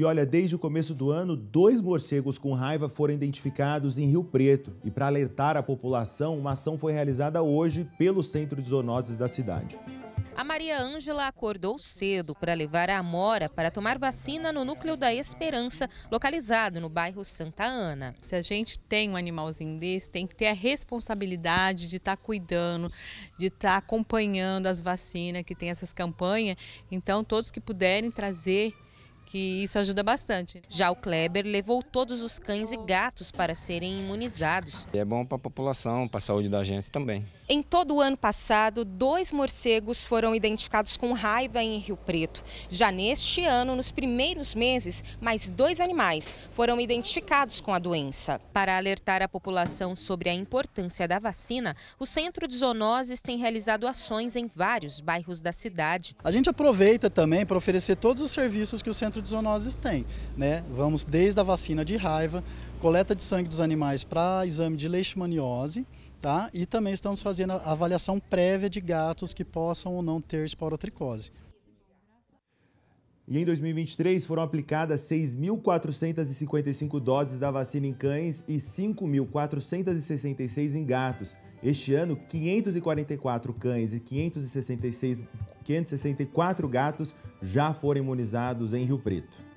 E olha, desde o começo do ano, dois morcegos com raiva foram identificados em Rio Preto. E para alertar a população, uma ação foi realizada hoje pelo Centro de Zoonoses da cidade. A Maria Ângela acordou cedo para levar a Amora para tomar vacina no Núcleo da Esperança, localizado no bairro Santa Ana. Se a gente tem um animalzinho desse, tem que ter a responsabilidade de estar tá cuidando, de estar tá acompanhando as vacinas que tem essas campanhas. Então, todos que puderem trazer que isso ajuda bastante. Já o Kleber levou todos os cães e gatos para serem imunizados. é bom para a população, para a saúde da gente também. Em todo o ano passado, dois morcegos foram identificados com raiva em Rio Preto. Já neste ano, nos primeiros meses, mais dois animais foram identificados com a doença. Para alertar a população sobre a importância da vacina, o Centro de Zoonoses tem realizado ações em vários bairros da cidade. A gente aproveita também para oferecer todos os serviços que o Centro de zoonoses tem. Né? Vamos desde a vacina de raiva, coleta de sangue dos animais para exame de leishmaniose, tá? e também estamos fazendo a avaliação prévia de gatos que possam ou não ter esporotricose. E em 2023 foram aplicadas 6.455 doses da vacina em cães e 5.466 em gatos. Este ano, 544 cães e 566 564 gatos já foram imunizados em Rio Preto.